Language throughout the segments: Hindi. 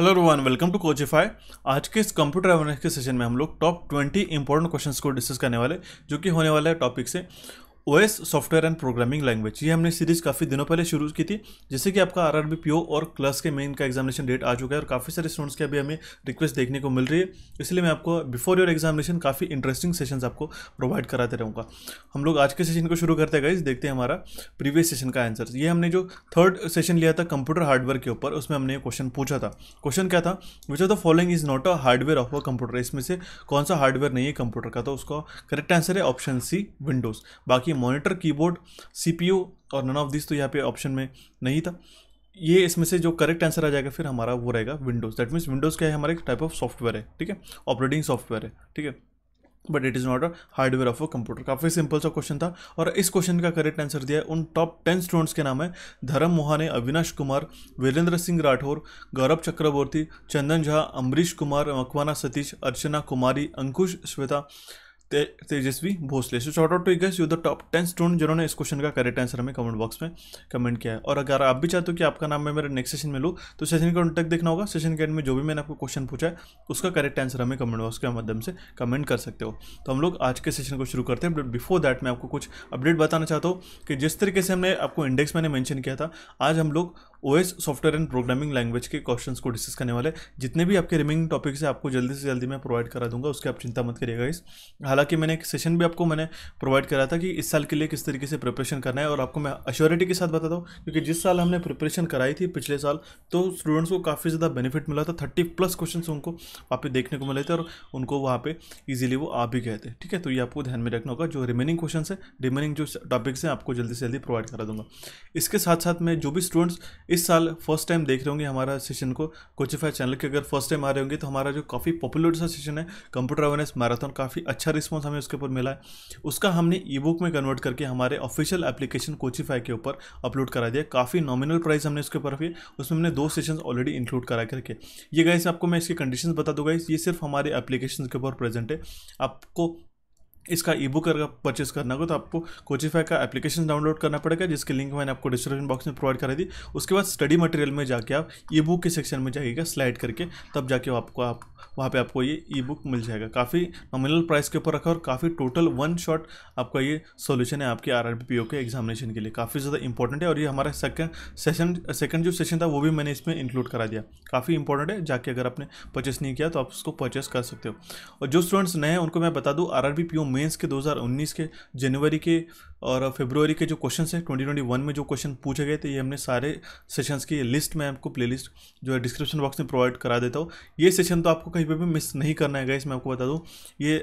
Hello Rohan welcome to Coachify आज के इस कंप्यूटर अवेयरनेस के सेशन में हम लोग टॉप 20 इंपॉर्टेंट क्वेश्चंस को डिस्कस करने वाले जो कि होने वाला है टॉपिक से OS software and programming language ये हमने सीरीज काफ़ी दिनों पहले शुरू की थी जैसे कि आपका R R B P O और क्लास के मेन का एग्जामिनेशन डेट आ चुका है और काफ़ी सारे स्टूडेंट्स के अभी हमें रिक्वेस्ट देखने को मिल रही है इसलिए मैं आपको बिफोर योर एग्जामिनेशन काफ़ी इंटरेस्टिंग सेशन आपको प्रोवाइड कराते रहूँगा हम लोग आज के सेशन को शुरू करते गए देखते हैं हमारा प्रीवियस सेशन का आंसर ये हमने जो थर्ड सेशन लिया था कंप्यूटर हार्डवेयर के ऊपर उसमें हमने क्वेश्चन पूछा था क्वेश्चन क्या था which of the following is not a hardware of a computer इसमें से कौन सा हार्डवेयर नहीं है कंप्यूटर का तो उसका करेक्ट आंसर है ऑप्शन सी विंडोज़ बाकी बाकी मॉनिटर कीबोर्ड सीपीयू और नन ऑफ दिस तो यहाँ पे ऑप्शन में नहीं था ये इसमें से जो करेक्ट आंसर आ जाएगा फिर हमारा वो रहेगा विंडोज़ दैट मीन्स विंडोज़ क्या है हमारा एक टाइप ऑफ सॉफ्टवेयर है ठीक है ऑपरेटिंग सॉफ्टवेयर है ठीक है but it is not a hardware of a computer काफ़ी सिंपल सा क्वेश्चन था और इस क्वेश्चन का करेक्ट आंसर दिया है उन टॉप टेन स्टूडेंट्स के नाम है धर्म मोहाने अविनाश कुमार वीरेंद्र सिंह राठौर गौरव चक्रवर्ती चंदन झा अमरीश कुमार मकवाना सतीश अर्चना कुमारी अंकुश श्वेता ते, Tejaswi Bhosale so shout out to guys you the top ten student जिन्होंने इस क्वेश्चन का करेक्ट आंसर हमें कमेंट बॉक्स में कमेंट किया है और अगर आप भी चाहते हो कि आपका नाम मैं मेरे नेक्स्ट सेशन में लूँ तो सेशन का कॉन्टेक्ट देखना होगा सेशन के एंड में जो भी मैंने आपको क्वेश्चन पूछा है उसका करेक्ट आंसर हमें कमेंट बॉक्स के माध्यम से कमेंट कर सकते हो तो हम लोग आज के सेशन को शुरू करते हैं बट बिफोर दैट मैं आपको कुछ अपडेट बताना चाहता हूँ कि जिस तरीके से हमने आपको इंडेक्स मैंने मैंशन किया था आज हम लोग OS software and programming language के क्वेश्चन को डिस्कस करने वाले जितने भी आपके रिमिंग टॉपिक्स है आपको जल्दी से जल्दी मैं प्रोवाइड करा दूंगा उसकी आप चिंता मत करिएगा इस हालांकि हालांकि मैंने एक सेशन भी आपको मैंने प्रोवाइड करा था कि इस साल के लिए किस तरीके से प्रिपरेशन करना है और आपको मैं अश्योरिटी के साथ बताता हूँ क्योंकि जिस साल हमने प्रिपरेशन कराई थी पिछले साल तो स्टूडेंट्स को काफ़ी ज़्यादा बेनिफिट मिला था थर्टी प्लस क्वेश्चन उनको वहाँ पर देखने को मिले थे और उनको वहाँ पर ईजिली वो आ भी गए थे ठीक है तो ये आपको ध्यान में रखना होगा जो रिमेनिंग क्वेश्चन है रिमेनिंग जो टॉपिक्स हैं आपको जल्दी से जल्दी प्रोवाइड करा दूंगा इसके साथ साथ मैं जो भी स्टूडेंट्स इस साल फर्स्ट टाइम देख रहे होंगे हमारा सेशन को कोचिफाई चैनल के अगर फर्स्ट टाइम आ रहे होंगे तो हमारा जो काफ़ी पॉपुलर सा सेशन है कंप्यूटर अवेयरनेस मैराथन काफ़ी अच्छा रिस्पॉन्स रिस्पॉन्स हमें उसके ऊपर मिला है उसका हमने ई बुक में कन्वर्ट करके हमारे ऑफिशियल एप्लीकेशन कोचिफाई के ऊपर अपलोड करा दिया काफ़ी नॉमिनल प्राइस हमने उसके ऊपर रखी उसमें हमने दो सेशन ऑलरेडी इंक्लूड करा करके ये गाइस आपको मैं इसकी कंडीशन बता दूँगा ये सिर्फ हमारे एप्लीकेशन के ऊपर प्रेजेंट है आपको इसका ई बुक अगर परचेस करना हो तो आपको कोचिफाई का एप्लीकेशन डाउनलोड करना पड़ेगा जिसकी लिंक मैंने आपको डिस्क्रिप्शन बॉक्स में प्रोवाइड करा दी उसके बाद स्टडी मटेरियल में जाके आप ई बुक के सेक्शन में जाइएगा स्लाइड करके तब जाके आपको आप वहाँ पे आपको ये ई बुक मिल जाएगा काफ़ी नॉमिनल प्राइस के ऊपर रखा और काफ़ी टोटल वन शॉट आपका ये सोल्यूशन है आपके आर के एग्जामिनेशन के लिए काफ़ी ज़्यादा इंपॉर्टेंट है और ये हमारा सेकंड सेशन सेकेंड जो सेशन था वो भी मैंने इसमें इंक्लूड करा दिया काफ़ी इंपॉर्टेंट है जाके अगर आपने परचेस नहीं किया तो आप उसको परचेस कर सकते हो और जो स्टूडेंट्स नए हैं उनको मैं बता दूँ आर आर मेंस के 2019 के जनवरी के और फेब्रुवरी के जो क्वेश्चन हैं वन में जो क्वेश्चन पूछे गए थे ये हमने सारे सेशंस की लिस्ट में आपको प्लेलिस्ट जो है डिस्क्रिप्शन बॉक्स में प्रोवाइड करा देता हूँ ये सेशन तो आपको कहीं पर भी मिस नहीं करना है गए मैं आपको बता दूँ ये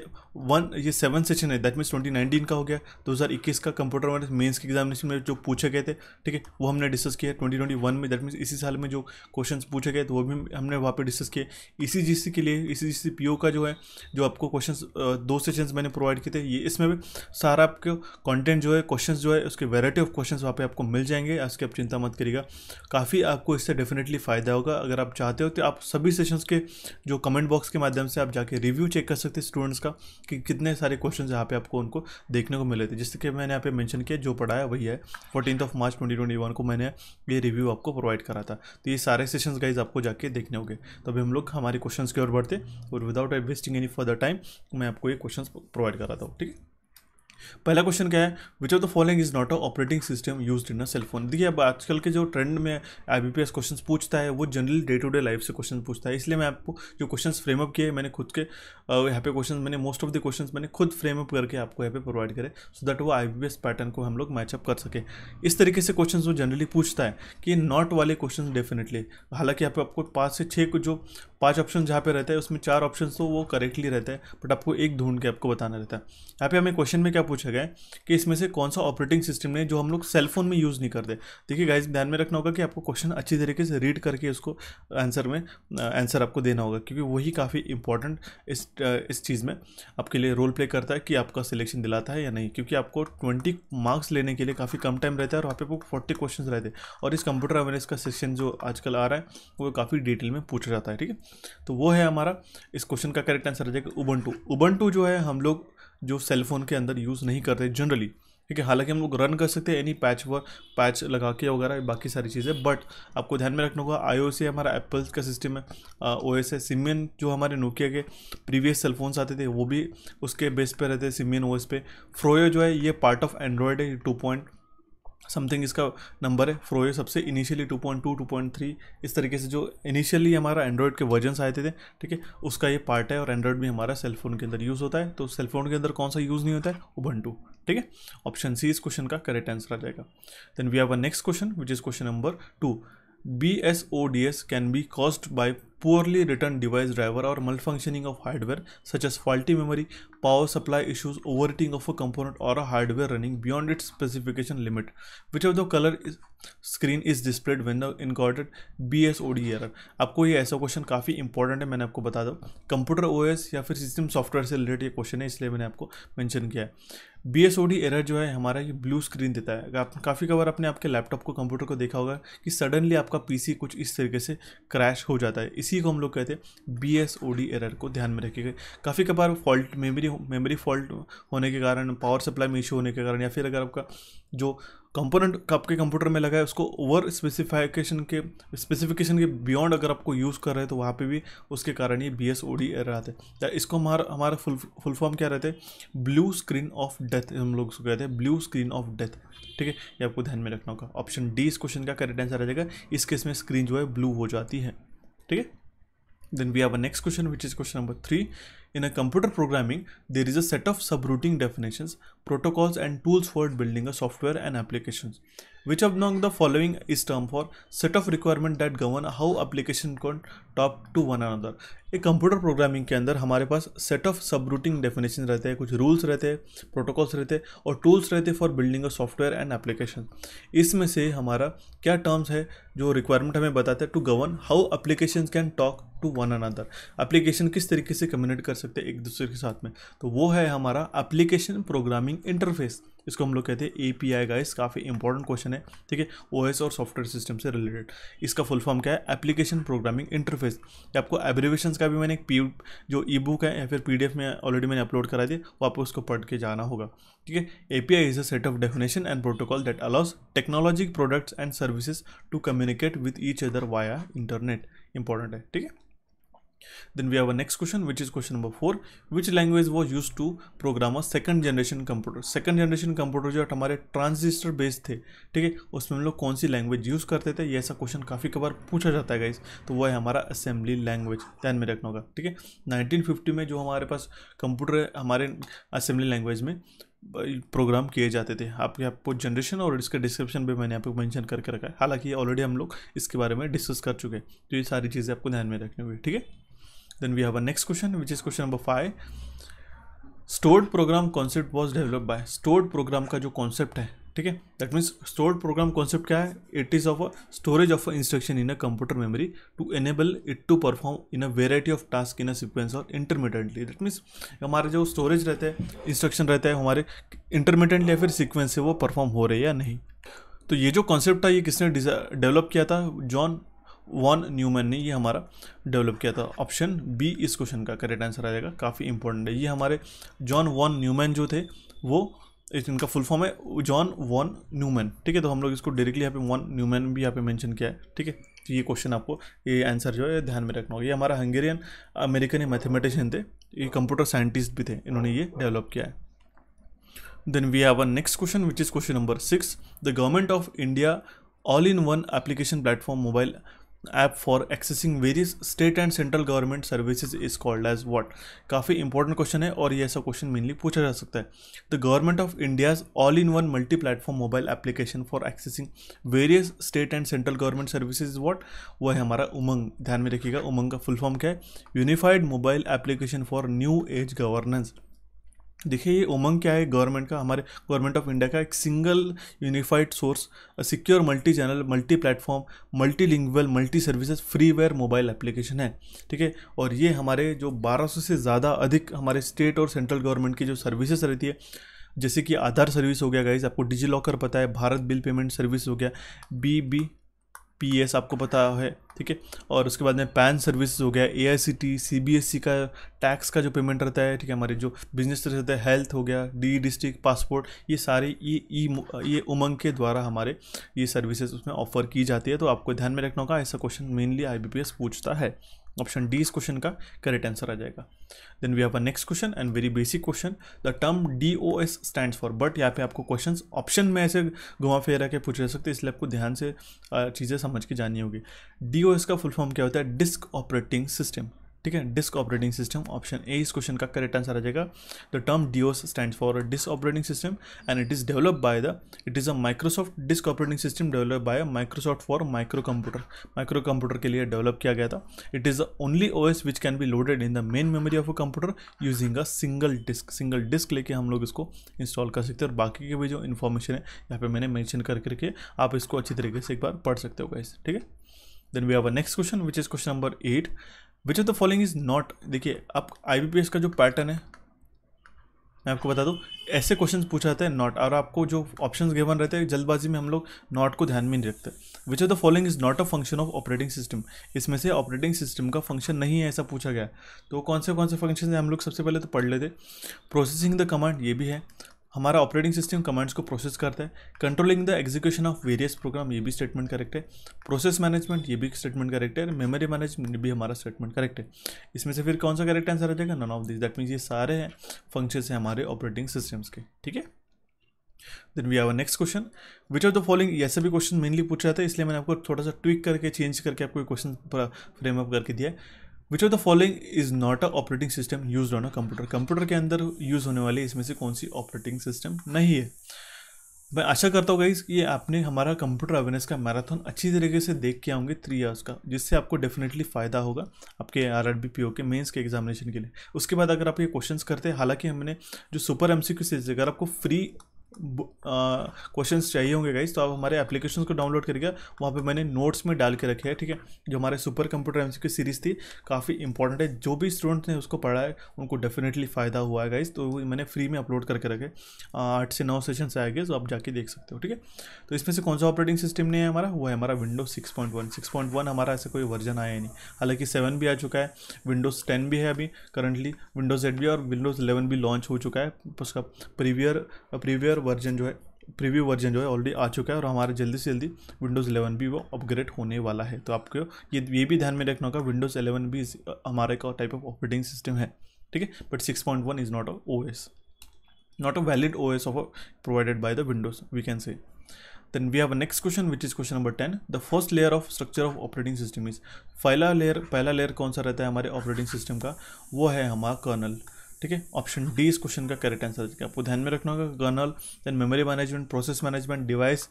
वन ये सेवन सेशन है दैट मीन्स ट्वेंटी का हो गया दो का कंप्यूटर मेन्स के एग्जामिनेशन में जो पूछे गए थे ठीक है वो हमने डिस्कस किया ट्वेंटी में दैट मीन्स इसी साल में जो क्वेश्चन पूछे गए थे तो वो भी हमने वहाँ पर डिस्कस किए जी के लिए इसी जी का जो है जो आपको क्वेश्चन दो सेशन मैंने प्रोवाइड प्रोवाइड किए थे ये इसमें भी सारा आपके कंटेंट जो है क्वेश्चन जो है उसके वेराइटी ऑफ क्वेश्चन वहाँ पे आपको मिल जाएंगे इसके आप चिंता मत करिएगा काफ़ी आपको इससे डेफिनेटली फ़ायदा होगा अगर आप चाहते हो तो आप सभी सेशंस के जो कमेंट बॉक्स के माध्यम से आप जाके रिव्यू चेक कर सकते हैं स्टूडेंट्स का कि कितने सारे क्वेश्चन यहाँ पे आपको उनको देखने को मिले थे जिससे कि मैंने यहाँ पे मैंशन किया जो पढ़ाया वही है फोर्टीन ऑफ मार्च ट्वेंटी को मैंने ये रिव्यू आपको प्रोवाइड करा था तो ये सारे सेशन गाइज आपको जाके देखने होंगे तभी हम लोग हमारे क्वेश्चन की ओर बढ़ते और without wasting any further time मैं आपको ये क्वेश्चन प्रोवाइड कर लगाता हूँ ठीक है पहला क्वेश्चन क्या है which of the following is not a operating system use in a cellphone देखिए अब आजकल के जो ट्रेंड में I B P S question पूछता है वो generally day to day life से क्वेश्चन पूछता है इसलिए मैं आपको जो क्वेश्चन फ्रेमअप किए मैंने खुद के यहाँ पे क्वेश्चन मैंने मोस्ट ऑफ द क्वेश्चन मैंने खुद फ्रेमअप करके आपको यहाँ पे प्रोवाइड करे सो दैट वो I B P S pattern को हम लोग मैचअप कर सके इस तरीके से क्वेश्चन वो जनरली पूछता है कि नॉट वाले क्वेश्चन डेफिनेटली हालांकि यहाँ पे आपको पाँच से छः जो पांच ऑप्शन जहाँ पे रहते हैं उसमें चार ऑप्शन तो वो करेक्टली रहते हैं बट आपको एक ढूंढ के आपको बताना रहता है यहाँ पे हमें क्वेश्चन में क्या पूछा गया है कि इसमें से कौन सा ऑपरेटिंग सिस्टम है जो हम लोग सेलफोन में यूज़ नहीं करते देखिए गाइज ध्यान में रखना होगा कि आपको क्वेश्चन अच्छी तरीके से रीड करके उसको आंसर में आंसर आपको देना होगा क्योंकि वही काफ़ी इंपॉर्टेंट इस इस चीज़ में आपके लिए रोल प्ले करता है कि आपका सिलेक्शन दिलाता है या नहीं क्योंकि आपको ट्वेंटी मार्क्स लेने के लिए काफ़ी कम टाइम रहता है और वहाँ पे आपको फोर्टी क्वेश्चन रहते हैं और इस कंप्यूटर अवेयरनेस का सेक्शन जो आजकल आ रहा है वो काफ़ी डिटेल में पूछा जाता है ठीक है तो वो है हमारा इस क्वेश्चन का करेक्ट आंसर हो जाएगा उबंटू उबंटू जो है हम लोग जो सेलफोन के अंदर यूज़ नहीं करते जनरली ठीक है हालांकि हम लोग रन कर सकते हैं एनी पैच वर पैच लगा के वगैरह बाकी सारी चीज़ें बट आपको ध्यान में रखना होगा आई हमारा एप्पल का सिस्टम है ओ एस है सिमियन जो हमारे नोकिया के प्रीवियस सेलफोन्स आते थे वो भी उसके बेस पे रहते सिमियन ओ एस पे फ्रोयो जो है ये पार्ट ऑफ एंड्रॉयड है टू पॉइंट समथिंग इसका नंबर है फ्रोए सबसे इनिशियली 2.2 2.3 इस तरीके से जो इनिशियली हमारा एंड्रॉयड के वर्जन आए थे ठीक है उसका ये पार्ट है और एंड्रॉयड भी हमारा सेलफोन के अंदर यूज़ होता है तो सेलफोन के अंदर कौन सा यूज़ नहीं होता है उबंटू ठीक है ऑप्शन सी इस क्वेश्चन का करेक्ट आंसर आ जाएगा then we have a next question which is question number two BSODS can be caused by poorly written device driver or malfunctioning of hardware such as faulty memory, power supply issues, overheating of a component or a hardware running beyond its specification limit. Which of the color is screen is displayed when the encountered B S O D error आपको ये ऐसा क्वेश्चन काफ़ी इंपॉर्टेंट है मैंने आपको बता दो कंप्यूटर ओ एस या फिर सिस्टम सॉफ्टवेयर से रिलेटेड ये क्वेश्चन है इसलिए मैंने आपको मैंशन किया है B S O D error जो है हमारा ये ब्लू स्क्रीन देता है आप काफ़ी कबार आपने आपके लैपटॉप को कंप्यूटर को देखा होगा कि सडनली आपका पी सी कुछ इस तरीके से क्रैश हो जाता है इसी को हम लोग कहते हैं B S O D error को ध्यान में रखिएगा काफ़ी कबार फॉल्ट मेमरी मेमरी फॉल्ट होने के कारण पावर सप्लाई में इशू होने के कारण या फिर अगर आपका जो कंपोनेंट आपके कंप्यूटर में लगा है उसको ओवर स्पेसिफिकेशन के स्पेसिफिकेशन के बियॉन्ड अगर आपको यूज़ कर रहे हैं तो वहाँ पे भी उसके कारण ये B S O D error आते हैं इसको हमारा हमारा फुल फुल फॉर्म क्या रहते हैं ब्लू स्क्रीन ऑफ डेथ हम लोग उसको कहते हैं ब्लू स्क्रीन ऑफ डेथ ठीक है ये आपको ध्यान में रखना होगा ऑप्शन डी इस क्वेश्चन का करेक्ट आंसर आ जाएगा इस केस में स्क्रीन जो है ब्लू हो जाती है ठीक है then we have a next question which is question number three In a computer programming, there is a set of subrouting definitions, protocols and tools for building a software and applications. Which among the following is term for set of requirement that govern how application can talk to one another. a computer programming ke andar hamare paas set of subroutine rehte hai kuch rules rehte hai protocols rehte hai aur tools rehte for building a software and application isme se hamara kya terms hai jo requirement hame batate हमें बताते हैं to govern how application can talk to one another application किस तरीके से सकते हैं एक दूसरे के साथ में तो वो है हमारा एप्लीकेशन प्रोग्रामिंग इंटरफेस इसको हम लोग कहते हैं ए पी आई गाइस काफ़ी इंपॉर्टेंट क्वेश्चन है ठीक है ओ एस और सॉफ्टवेयर सिस्टम से रिलेटेड इसका फुल फॉर्म क्या है एप्लीकेशन प्रोग्रामिंग इंटरफेस आपको एब्रीवेशन का भी मैंने एक पी जो ई बुक है या फिर पी डी एफ में ऑलरेडी मैंने अपलोड करा दी वो आपको उसको पढ़ के जाना होगा ठीक है A P I is a set of definition and protocol that allows technologic products and services to communicate with each other via internet important है ठीक है Then we have a next question which is question number 4 which language was used to program a second generation computer second generation computer जो हमारे ट्रांजिस्टर based थे ठीक है उसमें हम लोग कौन सी लैंग्वेज यूज़ करते थे ये ऐसा क्वेश्चन काफ़ी कबार पूछा जाता है guys तो वो है हमारा असेंबली लैंग्वेज ध्यान में रखना होगा ठीक है 1950 में जो हमारे पास कंप्यूटर हमारे असेंबली लैंग्वेज में प्रोग्राम किए जाते थे आपके आपको जनरेशन और इसके डिस्क्रिप्शन भी मैंने आपको मेंशन करके रखा है हालांकि ऑलरेडी हम लोग इसके बारे में डिस्कस कर चुके हैं तो ये सारी चीज़ें आपको ध्यान में रखनी होगी ठीक है then we have our next question which is question number five stored program concept was develop by stored program का जो कॉन्सेप्ट है ठीक है that means stored program concept क्या है it is of a storage of a instruction in a computer memory to enable it to perform in a variety of task in a sequence और इंटरमीडिएटली दैट मीन्स हमारे जो स्टोरेज रहते हैं इंस्ट्रक्शन रहता है हमारे इंटरमीडिएटली या फिर सीक्वेंस से वो परफॉर्म हो रहे हैं या नहीं तो ये जो कॉन्सेप्ट था ये किसने डेवलप किया था जॉन वॉन न्यूमैन ने ये हमारा डेवलप किया था ऑप्शन बी इस क्वेश्चन का करेक्ट आंसर आ जाएगा काफ़ी इंपॉर्टेंट है ये हमारे जॉन वॉन न्यूमैन जो थे वो इनका फुल फॉर्म है जॉन वॉन न्यूमैन ठीक है तो हम लोग इसको डायरेक्टली यहाँ पे वॉन न्यूमैन भी यहाँ पे मेंशन किया है ठीक है तो ये क्वेश्चन आपको ये आंसर जो है ध्यान में रखना होगा ये हमारा हंगेरियन अमेरिकन ये मैथमेटिशियन थे ये कंप्यूटर साइंटिस्ट भी थे इन्होंने ये डेवलप किया है then we have our next question which is question number six the government of India all in one application platform mobile app for accessing various state and central government services is called as what काफ़ी इंपॉर्टेंट क्वेश्चन है और ये ऐसा क्वेश्चन मेनली पूछा जा सकता है the government of India's all in one multi platform mobile application for accessing various state and central government services what वह है हमारा उमंग ध्यान में रखिएगा उमंग का फुल फॉर्म क्या है unified mobile application for new age governance देखिए ये उमंग क्या है गवर्नमेंट का हमारे गवर्नमेंट ऑफ इंडिया का एक single unified source secure multi channel multi platform multi lingual multi services free ware mobile application है ठीक है और ये हमारे जो 1200 से ज़्यादा अधिक हमारे स्टेट और सेंट्रल गवर्नमेंट की जो सर्विसेज रहती है जैसे कि आधार सर्विस हो गया गाइज आपको डिजी लॉकर पता है भारत बिल पेमेंट सर्विस हो गया बी बी पी एस आपको पता है ठीक है और उसके बाद में पैन सर्विस हो गया A I C T C B S C का टैक्स का जो पेमेंट रहता है ठीक है हमारे जो बिजनेस रहता है हेल्थ हो गया डी डिस्ट्रिक्ट पासपोर्ट ये सारे ये ये उमंग के द्वारा हमारे ये सर्विसेज उसमें ऑफर की जाती है तो आपको ध्यान में रखना होगा ऐसा question mainly I B P S पूछता है ऑप्शन डी इस क्वेश्चन का करेक्ट आंसर आ जाएगा then we have a next question and very basic question the term D O S stand for but यहाँ पे आपको क्वेश्चन ऑप्शन में ऐसे घुमा फेरा के पूछ सकते इसलिए आपको ध्यान से चीज़ें समझ के जानी होगी डी ओ एस का फुल फॉर्म क्या होता है डिस्क ऑपरेटिंग सिस्टम ठीक है disk operating system option A इस क्वेश्चन का करेक्ट आंसर आ जाएगा the term DOS stand for disk operating system and it is develop by the it is a Microsoft disk operating system develop by Microsoft for micro computer micro computer के लिए डेवलप किया गया था it is the only O S which can be loaded in the main memory of a computer using a single disk single disk लेके हम लोग इसको इंस्टॉल कर सकते हैं और बाकी के भी जो इन्फॉर्मेशन है यहाँ पे मैंने मैंशन कर करके आप इसको अच्छी तरीके से एक बार पढ़ सकते हो गए ठीक है then we have a next question which is question number eight which of the following is not देखिए आप आई का जो पैटर्न है मैं आपको बता दूँ ऐसे क्वेश्चन पूछा जाता है नॉट और आपको जो ऑप्शंस गिवन रहते हैं जल्दबाजी में हम लोग नॉट को ध्यान में नहीं रखते which of the following is not a function of operating system इसमें से ऑपरेटिंग सिस्टम का फंक्शन नहीं है ऐसा पूछा गया तो कौन से कौन से फंक्शन है हम लोग सबसे पहले तो पढ़ लेते प्रोसेसिंग द कमांड ये भी है हमारा ऑपरेटिंग सिस्टम कमांड्स को प्रोसेस करता है controlling the execution of various program ये भी स्टेटमेंट करेक्ट है प्रोसेस मैनेजमेंट ये भी स्टेटमेंट करेक्ट है मेमोरी मैनेजमेंट भी हमारा स्टेटमेंट करेक्ट है इसमें से फिर कौन सा करेक्ट आंसर आ जाएगा none of this that means ये सारे हैं फंक्शंस हैं हमारे ऑपरेटिंग सिस्टम्स के ठीक है then we our next question which are the following ऐसे भी क्वेश्चन मेनली पूछ रहा था इसलिए मैंने आपको थोड़ा सा ट्विक करके चेंज करके आपको क्वेश्चन थोड़ा फ्रेमअप करके दिया है which of the following is not a operating system use on a computer computer के अंदर यूज होने वाली इसमें से कौन सी ऑपरेटिंग सिस्टम नहीं है मैं आशा करता हूँ गाइज ये आपने हमारा कंप्यूटर अवेयरनेस का मैराथन अच्छी तरीके से देख के आऊँगे थ्री आवर्स का जिससे आपको डेफिनेटली फ़ायदा होगा आपके R R B P O के मेन्स के एग्जामिनेशन के लिए उसके बाद अगर आप ये क्वेश्चंस करते हैं हालांकि हमने जो super M C Q series अगर आपको फ्री क्वेश्चंस चाहिए होंगे गाइस तो आप हमारे एप्लीकेशन को डाउनलोड करके वहाँ पे मैंने नोट्स में डाल के रखे हैं ठीक है जो हमारे सुपर कंप्यूटर एम की सीरीज़ थी काफ़ी इंपॉर्टेंट है जो भी स्टूडेंट ने उसको पढ़ा है उनको डेफिनेटली फ़ायदा हुआ है गाइस तो मैंने फ्री में अपलोड करके रखे आठ से नौ सेशन आए गए तो आप जाके देख सकते हो ठीक है तो इसमें से कौन सा ऑपरेटिंग सिस्टम नहीं है हमारा वो है हमारा Windows six point one six point one हमारा ऐसा कोई वर्जन आया नहीं हालांकि सेवन भी आ चुका है विंडोज़ टेन भी है अभी करंटली विंडोज़ एट भी और विंडोज़ इलेवन भी लॉन्च हो चुका है उसका प्रीवियर प्रीवियर टीजर वर्जन जो है प्रीव्यू वर्जन जो है ऑलरेडी आ चुका है और हमारे जल्दी से जल्दी विंडोज़ 11 भी वो अपग्रेड होने वाला है तो आपको ये ये भी ध्यान में रखना होगा विंडोज़ 11 भी हमारे का टाइप ऑफ ऑपरेटिंग सिस्टम है ठीक है but 6.1 point one is not a O S not a valid O S of provided by the Windows we can say then we have next question which is question number ten the first layer of structure of operating system is पहला लेयर पहला लेयर कौन सा रहता है हमारे ऑपरेटिंग सिस्टम का वो है हमारा कर्नल ठीक है ऑप्शन डी इस क्वेश्चन का करेक्ट आंसर है आपको ध्यान में रखना होगा kernel then memory management process management device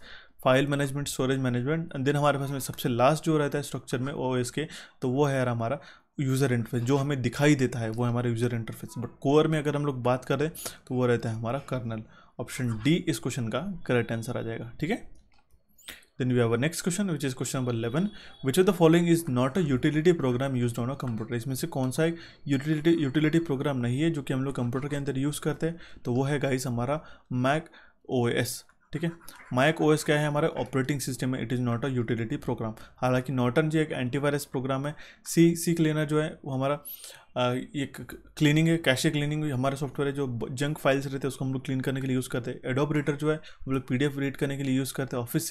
file management storage management then हमारे पास में सबसे लास्ट जो रहता है स्ट्रक्चर में ओ के तो वो है हमारा यूज़र इंटरफेस जो हमें दिखाई देता है वो हमारा यूज़र इंटरफेस बट कोर में अगर हम लोग बात करें तो वो रहता है हमारा कर्नल ऑप्शन डी इस क्वेश्चन का करेक्ट आंसर आ जाएगा ठीक है Then we have our next question which is question number 11. Which of the following is not a utility program used on a computer? इसमें से कौन सा एक utility utility program नहीं है जो कि हम लोग कंप्यूटर के अंदर यूज़ करते हैं तो वो है गाइस हमारा मैक ओ ठीक है माइक ओएस क्या है हमारे ऑपरेटिंग सिस्टम है it is not a utility program हालांकि नॉटन जी एक एंटीवायरस प्रोग्राम है सी सी क्लीनर जो है वो हमारा आ, ये क्लीनिंग है कैशे क्लीनिंग हमारा सॉफ्टवेयर है जो जंक फाइल्स रहते हैं उसको हम लोग क्लीन करने के लिए यूज़ करते हैं रीडर जो है हम लोग पी रीड करने के लिए यूज़ करते हैं ऑफिस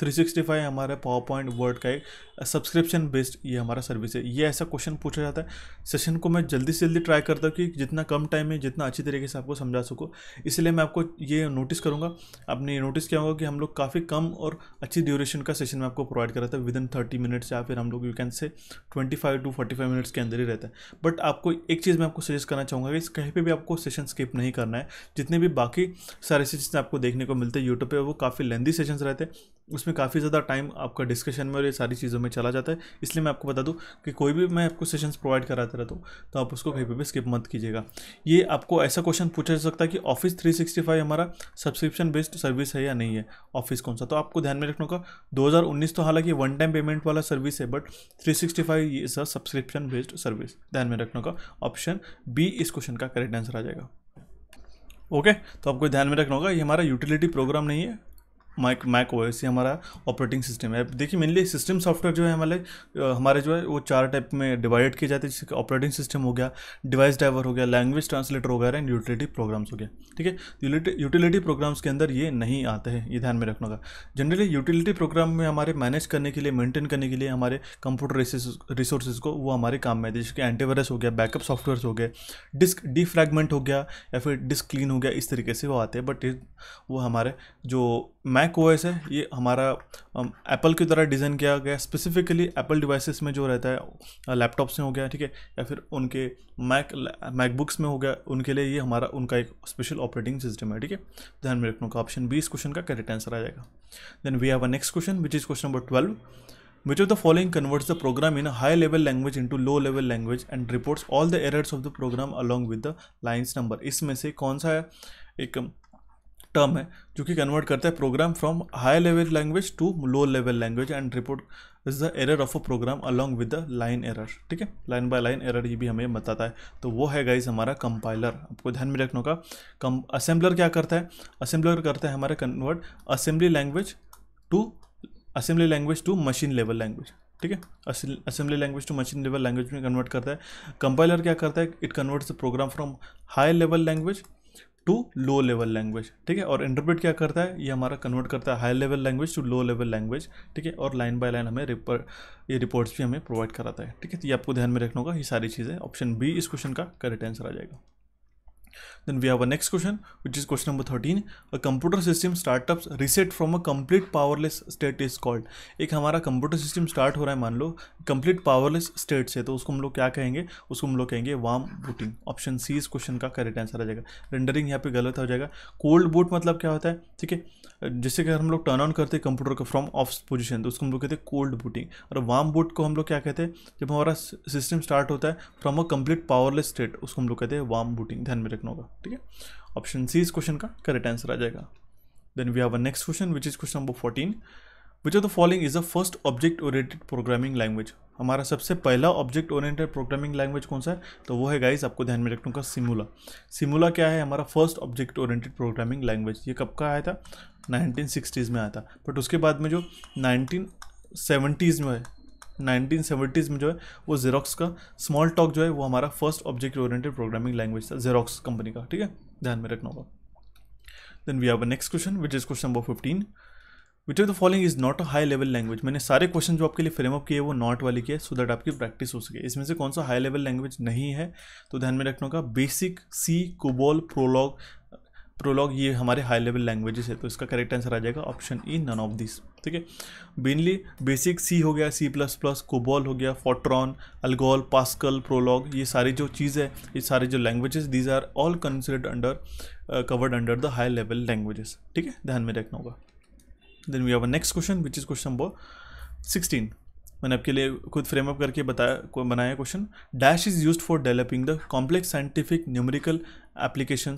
365 हमारे पावर पॉइंट वर्ड का एक सब्सक्रिप्शन बेस्ड ये हमारा सर्विस है ये ऐसा क्वेश्चन पूछा जाता है सेशन को मैं जल्दी से जल्दी ट्राई करता हूँ कि जितना कम टाइम में जितना अच्छी तरीके से आपको समझा सकूँ इसलिए मैं आपको ये नोटिस करूँगा आपने नोटिस किया होगा कि हम लोग काफ़ी कम और अच्छी ड्यूरेशन का सेशन मैं आपको प्रोवाइड कराता है विद इन थर्टी मिनट्स या फिर हम लोग you can say twenty five to forty five minutes के अंदर ही रहता है बट आपको एक चीज़ मैं आपको सजेस्ट करना चाहूँगा कि कहीं पर भी आपको सेशन स्किप नहीं करना है जितने भी बाकी सारे सेशन आपको देखने को मिलते हैं यूट्यूब पर वो काफ़ी लेंदी सेशन रहते हैं उसमें काफ़ी ज़्यादा टाइम आपका डिस्कशन में और ये सारी चीज़ों में चला जाता है इसलिए मैं आपको बता दूँ कि कोई भी मैं आपको सेशंस प्रोवाइड कराते रहता हूँ तो आप उसको कहीं पर भी स्किप मत कीजिएगा ये आपको ऐसा क्वेश्चन पूछा जा सकता है कि ऑफिस 365 हमारा सब्सक्रिप्शन बेस्ड सर्विस है या नहीं है ऑफिस कौन सा तो आपको ध्यान में रखना होगा दो तो हालांकि वन टाइम पेमेंट वाला सर्विस है but three 365 is a subscription based service ध्यान में रखना होगा ऑप्शन बी इस क्वेश्चन का करेक्ट आंसर आ जाएगा ओके okay, तो आपको ध्यान में रखना होगा ये हमारा यूटिलिटी प्रोग्राम नहीं है माइक मैक ओ एस ये हमारा ऑपरेटिंग सिस्टम है देखिए मेनली सिस्टम सॉफ्टवेयर जो है हमारे हमारे जो है वो चार टाइप में डिवाइड किए जाते हैं जैसे ऑपरेटिंग सिस्टम हो गया डिवाइस ड्राइवर हो गया लैंग्वेज ट्रांसलेटर हो गया एंड यूटिलिटी प्रोग्राम्स हो गया ठीक है यूटिलिटी प्रोग्राम्स के अंदर ये नहीं आते हैं ये ध्यान में रखना होगा जनरली यूटिलिटी प्रोग्राम में हमारे मैनेज करने के लिए मेंटेन करने के लिए हमारे कंप्यूटर रिसोर्सेज को वो हमारे काम में जैसे कि एंटीवायरस हो गया बैकअप सॉफ्टवेयर हो गए डिस्क डीफ्रेगमेंट हो गया या फिर डिस्क क्लीन हो गया इस तरीके से वो आते हैं बट वो हमारे जो मैक ओ एस है ये हमारा एप्पल के द्वारा डिज़ाइन किया गया स्पेसिफिकली एप्पल डिवाइसेस में जो रहता है लैपटॉप्स में हो गया ठीक है या फिर उनके मैक मैकबुक्स में हो गया उनके लिए ये हमारा उनका एक स्पेशल ऑपरेटिंग सिस्टम है ठीक है ध्यान में रखना का ऑप्शन बी इस क्वेश्चन का करेक्ट आंसर आ जाएगा then we have a next question which is question number twelve which of the following converts the program in high level language language into low level language and reports all the errors of the program along with the lines इसमें से कौन सा है एक टर्म है जो कि कन्वर्ट करता है program from high level language to low level language and report is the error of a program along with the line error ठीक है लाइन बाय लाइन एरर ये भी हमें बताता है तो वो है गाइज हमारा कंपाइलर आपको ध्यान में रखना होगा कम असेंबलर क्या करता है असेंबलर करता है हमारा convert assembly language to assembly language to machine level language ठीक है assembly language to machine level language में कन्वर्ट करता है कंपाइलर क्या करता है it converts the program from high level language to low level language ठीक है और इंटरप्रेट क्या करता है ये हमारा कन्वर्ट करता है high level language to low level language ठीक है और लाइन बाय लाइन हमें रिपोर्ट ये रिपोर्ट्स भी हमें प्रोवाइड कराता है ठीक है तो ये आपको ध्यान में रखना होगा ये सारी चीज़ें ऑप्शन बी इस क्वेश्चन का करेक्ट आंसर आ जाएगा Then we have our next question, which is question number 13. A computer system startups reset from a complete powerless state is called. एक हमारा कंप्यूटर सिस्टम स्टार्ट हो रहा है मान लो कंप्लीट पावरलेस स्टेट से तो उसको हम लोग क्या कहेंगे उसको हम लोग कहेंगे वार्म बूटिंग ऑप्शन सी इस क्वेश्चन का करेक्ट आंसर आ जाएगा रेंडरिंग यहाँ पे गलत हो जाएगा कोल्ड बूट मतलब क्या होता है ठीक है जैसे कि हम लोग टर्न ऑन करते हैं कंप्यूटर को फ्रॉम ऑफ पोजिशन तो उसको हम लोग कहते हैं कोल्ड बूटिंग और वार्म बूट को हम लोग क्या कहते हैं जब हमारा सिस्टम स्टार्ट होता है from a complete powerless state उसको हम लोग कहते हैं वार्म बूटिंग ध्यान में रखना लिखना होगा ठीक है ऑप्शन सी इस क्वेश्चन का करेक्ट आंसर आ जाएगा then we have a next question which is question number fourteen which of the following is the first object oriented programming language हमारा सबसे पहला ऑब्जेक्ट ओरिएंटेड प्रोग्रामिंग लैंग्वेज कौन सा है तो वो है गाइस आपको ध्यान में रखने का सिमुला सिमुला क्या है हमारा first object oriented programming language ये कब का आया था नाइनटीन में आया था बट उसके बाद में जो नाइनटीन में नाइनटीन सेवेंटीज़ में जो है वो जेरोक्स का स्मॉल टॉक जो है वो हमारा first object oriented programming language था जेरोक्स कंपनी का ठीक है ध्यान में रखना होगा then we have a next question which is question number fifteen which of the following is not a high level language मैंने सारे क्वेश्चन जो आपके लिए फ्रेम अप किए वो नॉट वाले किए सो दैट आपकी प्रैक्टिस हो सके इसमें से कौन सा हाई लेवल लैंग्वेज नहीं है तो ध्यान में रखना होगा BASIC C COBOL Prolog Prolog ये हमारे हाई लेवल लैंग्वेजेस है तो इसका करेक्ट आंसर आ जाएगा option E none of this ठीक है मेनली बेसिक सी हो गया सी प्लस प्लस कोबॉल हो गया फोट्रॉन अल्गोल पास्कल प्रोलॉग ये सारी जो चीज़ है ये सारे जो languages these are all considered under covered under the high level languages ठीक है ध्यान में रखना होगा then we have a next question which is question number sixteen मैंने आपके लिए खुद फ्रेम अप करके बताया बनाया question dash is use for developing the complex scientific numerical application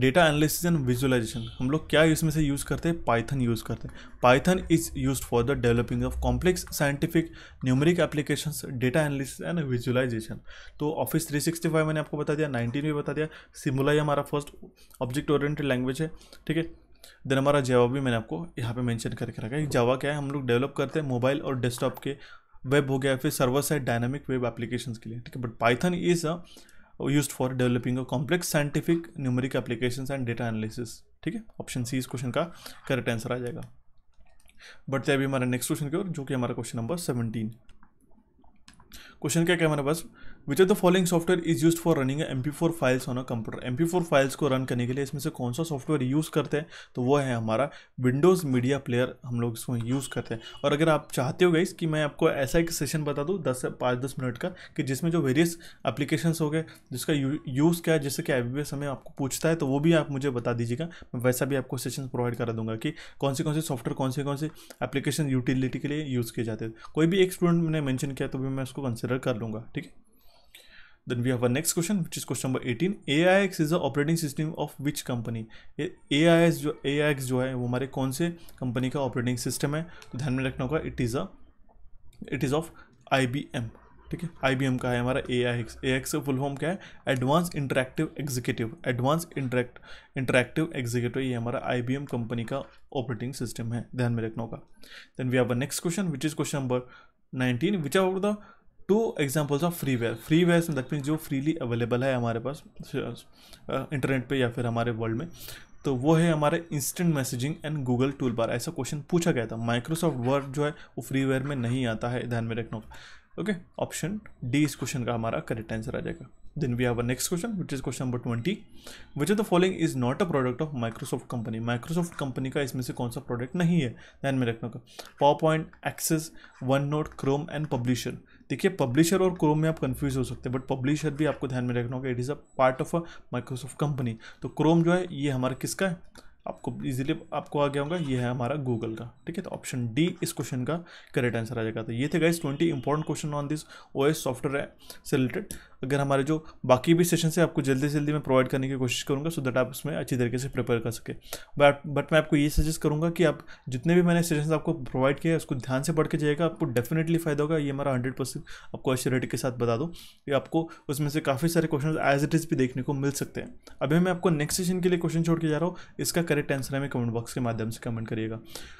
data analysis and visualization हम लोग क्या इसमें से यूज़ करते हैं पाइथन यूज़ करते हैं Python is use for the developing of complex scientific numeric application data analysis and visualization तो ऑफिस 365 मैंने आपको बता दिया 19 भी बता दिया सिमुला ही हमारा फर्स्ट ऑब्जेक्ट ओरिएंटेड लैंग्वेज है ठीक है देन हमारा जवाब भी मैंने आपको यहाँ पे मेंशन करके रखा है जावा क्या है हम लोग डेवलप करते हैं मोबाइल और डेस्कटॉप के वेब हो गया फिर server side dynamic web application के लिए ठीक है but Python is a use for developing a complex scientific numeric application and data analysis ठीक है ऑप्शन सी इस क्वेश्चन का करेक्ट आंसर आ जाएगा बढ़ते अभी हमारे नेक्स्ट क्वेश्चन की ओर जो कि हमारा क्वेश्चन नंबर सेवनटीन क्वेश्चन क्या क्या हमारे पास which are the following software is use for running M P four files on a computer M P four files को रन करने के लिए इसमें से कौन सा सॉफ्टवेयर यूज़ करते हैं तो वो है हमारा विंडोज़ मीडिया प्लेयर हम लोग इसको यूज़ करते हैं और अगर आप चाहते हो गाइस कि मैं आपको ऐसा एक सेशन बता दूँ दस से पाँच दस मिनट का कि जिसमें जो वेरियस अप्लीकेशन हो गए जिसका यूज़ क्या है जैसे कि आई हमें आपको पूछता है तो वो भी आप मुझे बता दीजिएगा मैं वैसा भी आपको सेशन प्रोवाइड करा दूंगा कि कौन से कौन से सॉफ्टवेयर कौन से कौन से एप्लीकेशन यूटिलिटी के लिए यूज़ किए जाते हैं कोई भी एक स्टूडेंट मैंने मैंशन किया तो भी मैं उसको कंसिडर कर लूँगा ठीक है Then we have our next question, which is question number 18. AIX is the operating system of which company? AIX जो AIX जो है वो हमारे कौन से कंपनी का ऑपरेटिंग सिस्टम है तो ध्यान में रखना होगा it is a it is of I ठीक है आई का है हमारा A I X A X full form क्या है advance interactive executive advance interact interactive executive ये हमारा आई कंपनी का ऑपरेटिंग सिस्टम है ध्यान में रखना होगा then we have a next question which is question number nineteen which are the two examples of freeware freeware that mean जो फ्रीली अवेलेबल है हमारे पास इंटरनेट पे या फिर हमारे वर्ल्ड में तो वो है हमारे instant messaging and Google toolbar ऐसा क्वेश्चन पूछा गया था माइक्रोसॉफ्ट वर्ड जो है वो फ्री वेयर में नहीं आता है ध्यान में रखना ओके ऑप्शन डी इस क्वेश्चन का हमारा करेक्ट आंसर आ जाएगा then we have a next question which is question number twenty which of the following is not a product of Microsoft company Microsoft company का इसमें से कौन सा प्रोडक्ट नहीं है ध्यान में रखना का PowerPoint access OneNote Chrome and Publisher देखिए पब्लिशर और क्रोम में आप कंफ्यूज हो सकते हैं बट पब्लिशर भी आपको ध्यान में रखना होगा it is a part of a Microsoft company तो क्रोम जो है ये हमारा किसका है आपको इजीली आपको आ गया होगा ये है हमारा गूगल का ठीक है तो ऑप्शन डी इस क्वेश्चन का करेक्ट आंसर आ जाएगा तो ये थे guys twenty important question on this O software से रिलेटेड अगर हमारे जो बाकी भी सेशन है आपको जल्दी से जल्दी मैं प्रोवाइड करने की कोशिश करूँगा सो दैट आप उसमें अच्छी तरीके से प्रिपेयर कर सके बट बट मैं आपको ये सजेस्ट करूँगा कि आप जितने भी मैंने सेशन आपको प्रोवाइड किया है उसको ध्यान से पढ़ के जाइएगा आपको डेफिनेटली फायदा होगा ये हमारा हंड्रेड परसेंट आपको एश्योरिटी के साथ बता दो कि आपको उसमें से काफ़ी सारे क्वेश्चन एज इट इज़ भी देखने को मिल सकते हैं अभी मैं आपको नेक्स्ट सेशन के लिए क्वेश्चन छोड़ के जा रहा हूँ इसका करेक्ट आंसर हमें कमेंट बॉक्स के माध्यम से कमेंट करिएगा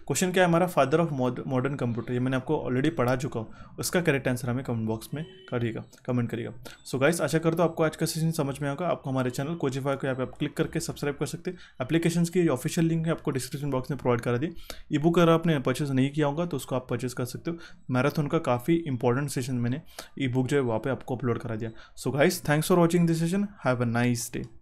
क्वेश्चन क्या है हमारा फादर ऑफ मॉडर्न कंप्यूटर ये मैंने आपको ऑलरेडी पढ़ा चुका हूँ उसका करेक्ट आंसर हमें कमेंट बॉक्स में करिएगा कमेंट करिएगा सो गाइस आशा करता हूँ आपको आज का सेशन समझ में आएगा आपको हमारे चैनल कोजिफाई को यहाँ पे आप क्लिक करके सब्सक्राइब कर सकते हैं एप्लीकेशन की ऑफिशियल लिंक है आपको डिस्क्रिप्शन बॉक्स में प्रोवाइड करा दी ई बुक अगर आपने परचेस नहीं किया होगा तो उसको आप परचेस कर सकते हो मैराथन का काफ़ी इंपॉर्टेंट सेशन मैंने ई बुक जो है वहाँ पर आपको अपलोड करा दिया so guys thanks for watching this session have a nice day